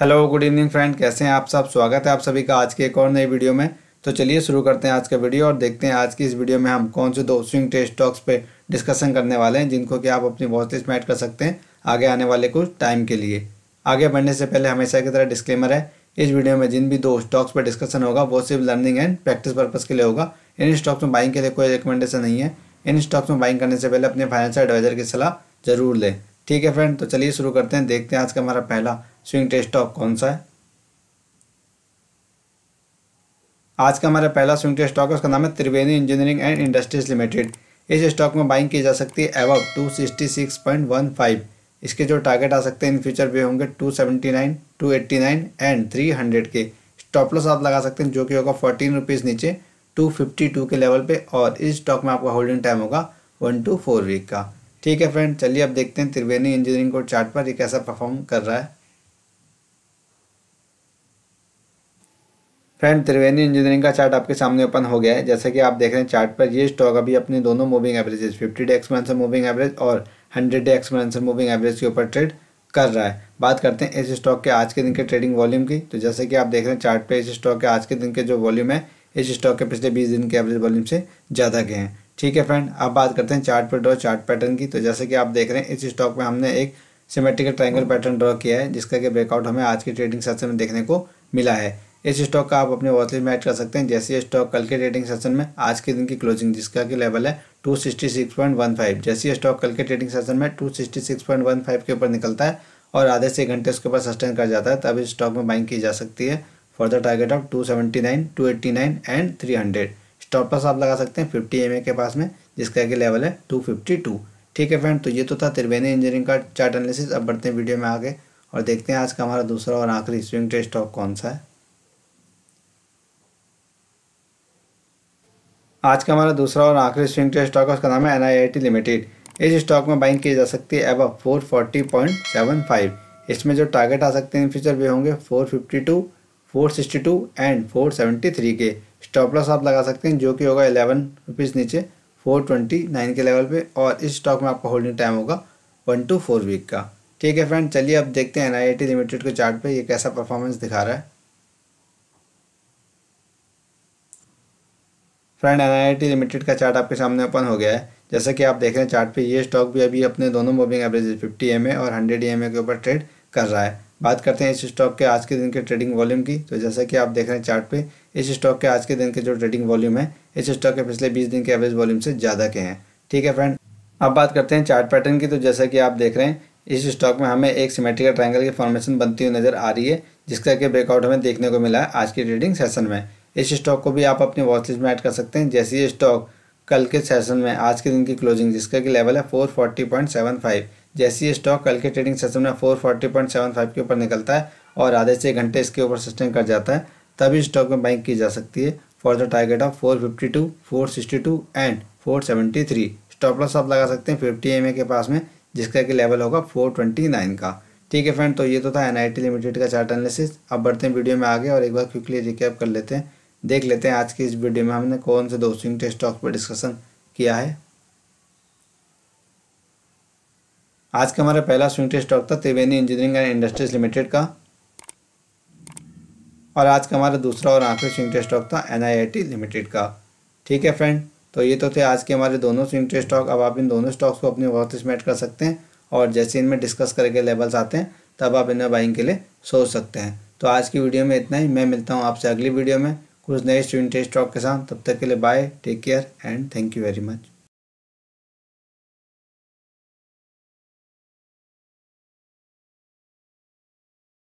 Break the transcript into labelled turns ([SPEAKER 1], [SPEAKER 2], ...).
[SPEAKER 1] hello good evening friend कैसे हैं आप सब स्वागत है आप सभी का आज के एक और नई वीडियो में तो चलिए शुरू करते हैं आज का वीडियो और देखते हैं आज की इस वीडियो में हम कौन से दो स्विंग टेस्ट स्टॉक्स पे डिस्कशन करने वाले हैं जिनको कि आप अपनी वॉच लिस्ट में ऐड कर सकते हैं आगे आने वाले कुछ टाइम के लिए आगे बढ़ने से पहले हमेशा की तरह डिस्क्लेमर है इस वीडियो में जिन भी दो स्टॉक्स पर डिस्कशन होगा वो सिर्फ लर्निंग एंड प्रैक्टिस पर्पज़ के लिए होगा इन स्टॉक्स में बाइंग के लिए कोई रिकमेंडेशन नहीं है इन स्टॉक्स में बाइंग करने से पहले अपने फाइनेंशियल एडवाइजर की सलाह जरूर लें ठीक है फ्रेंड तो चलिए शुरू करते हैं देखते हैं आज का हमारा पहला स्विंग टेस्ट स्टॉक कौन सा है आज का हमारा पहला स्विंग टेस्ट स्टॉक है उसका नाम है Triveni engineering and industries limited इस स्टॉक में बाइंग की जा सकती है above two sixty six point one five इसके जो टारगेट आ सकते हैं इन फ्यूचर वे होंगे two seventy nine two eighty nine and three hundred के स्टॉप लॉस आप लगा सकते हैं जो कि होगा फोर्टीन रुपीज़ नीचे टू फिफ्टी टू के लेवल पे और इस स्टॉक में आपका होल्डिंग टाइम होगा वन टू फोर वीक का ठीक है फ्रेंड चलिए अब देखते हैं त्रिवेणी इंजीनियरिंग को चार्ट पर ये कैसा परफॉर्म कर रहा है फ्रेंड त्रिवेणी इंजीनियरिंग का चार्ट आपके सामने ओपन हो गया है जैसे कि आप देख रहे हैं चार्ट पर ये स्टॉक अभी अपने दोनों moving averages 50 day exponential moving average और 100 डे एक्सपेंसर मूविंग एवरेज के ऊपर ट्रेड कर रहा है बात करते हैं इस स्टॉक के आज के दिन के ट्रेडिंग वॉल्यूम की तो जैसे कि आप देख रहे हैं चार्ट पर इस स्टॉक के आज के दिन के जो वॉल्यूम है इस स्टॉक के पिछले बीस दिन के एवरेज वॉल्यूम से ज़्यादा गए हैं ठीक है फ्रेंड अब बात करते हैं चार्ट पर ड्रॉ चार्ट पैटर्न की तो जैसे कि आप देख रहे हैं इस स्टॉक में हमने एक सिमेट्रिकल ट्राइंगल पैटर्न ड्रॉ किया है जिसका कि ब्रेकआउट हमें आज की ट्रेडिंग सेशन में देखने को मिला है इस स्टॉक का आप अपने वॉचलिस्ट में ऐड कर सकते हैं जैसे स्टॉक कल के ट्रेडिंग सेशन में आज के दिन की क्लोजिंग जिसका कि लेवल है 266.15 जैसे स्टॉक कल के ट्रेडिंग सेशन में 266.15 के ऊपर निकलता है और आधे से घंटे उसके ऊपर सस्टेन कर जाता है तब इस स्टॉक में बाइंग की जा सकती है for the target of eighty nine and hundred stop आप लगा सकते हैं फिफ्टी एम के पास में जिसका कि लेवल है टू फिफ्टी टू ठीक है फ्रेंड तो ये तो था त्रिवेणी इंजीनियरिंग का चार्ट एनालिसिस अब बढ़ते हैं वीडियो में आगे और देखते हैं आज का हमारा दूसरा और आखिरी स्विंग ट्रेड स्टॉक कौन सा है आज का हमारा दूसरा और आखिरी स्विंग ट्रेड स्टॉक है उसका नाम है एन लिमिटेड इस स्टॉक में बाइंग की जा सकती है अब फोर इसमें जो टारगेट आ सकते हैं फ्यूचर वे होंगे फोर 462 एंड 473 के स्टॉप लॉस आप लगा सकते हैं जो कि होगा एलेवन रुपीज़ नीचे 429 के लेवल पे और इस स्टॉक में आपका होल्डिंग टाइम होगा वन टू फोर वीक का ठीक है फ्रेंड चलिए अब देखते हैं एन लिमिटेड के चार्ट पे ये कैसा परफॉर्मेंस दिखा रहा है फ्रेंड एन लिमिटेड का चार्ट आपके सामने ओपन हो गया है जैसा कि आप देख रहे हैं चार्ट पे ये स्टॉक भी अभी अपने दोनों मूविंग एवरेज 50 एम और 100 एम के ऊपर ट्रेड कर रहा है बात करते हैं इस स्टॉक के आज के दिन के ट्रेडिंग वॉल्यूम की तो जैसा कि आप देख रहे हैं चार्ट पे इस स्टॉक के आज के दिन के जो ट्रेडिंग वॉल्यूम है इस स्टॉक के पिछले बीस दिन के एवरेज वॉल्यूम से ज़्यादा के हैं ठीक है फ्रेंड अब बात करते हैं चार्ट पैटर्न की तो जैसा कि आप देख रहे हैं इस स्टॉक में हमें एक सीमेट्रिकल ट्राइंगल की फॉर्मेशन बनती हुई नज़र आ रही है जिसका कि ब्रेकआउट हमें देखने को मिला है आज के ट्रेडिंग सेशन में इस स्टॉक को भी आप अपनी वॉचलिस्ट में ऐड कर सकते हैं जैसे ये स्टॉक कल के सेशन में आज के दिन की क्लोजिंग जिसका कि लेवल है four forty point seven five जैसे स्टॉक कल के ट्रेडिंग सेशन में four forty point seven five के ऊपर निकलता है और आधे से घंटे इसके ऊपर सस्टेन कर जाता है तभी स्टॉक में बाइंग की जा सकती है for the target of four fifty two four sixty two and four seventy three stop loss आप लगा सकते हैं फिफ्टी एम के पास में जिसका कि लेवल होगा फोर ट्वेंटी नाइन का ठीक है फ्रेंड तो ये तो था एन लिमिटेड का चार्ट एनालिसिस अब बढ़ते हैं वीडियो में आगे और एक बार क्विकली रिकैप कर लेते हैं देख लेते हैं आज की इस वीडियो में हमने कौन से दो स्विंग टेस्ट स्टॉक पर डिस्कशन किया है आज का हमारा पहला स्विंग टेस्ट स्टॉक था Triveni engineering and industries limited का और आज का हमारा दूसरा और आखिरी स्विंग टेस्ट स्टॉक था एन लिमिटेड का ठीक है फ्रेंड तो ये तो थे आज के हमारे दोनों स्विंग टेस्ट स्टॉक अब आप इन दोनों स्टॉक्स को अपने वक्त में कर सकते हैं और जैसे इनमें डिस्कस करके लेवल्स आते हैं तब आप इन्हें बाइंग के लिए सोच सकते हैं तो आज की वीडियो में इतना ही मैं मिलता हूँ आपसे अगली वीडियो में कुछ नए स्विंग टेस्ट स्टॉक के साथ तब तक के लिए bye take care and thank you very much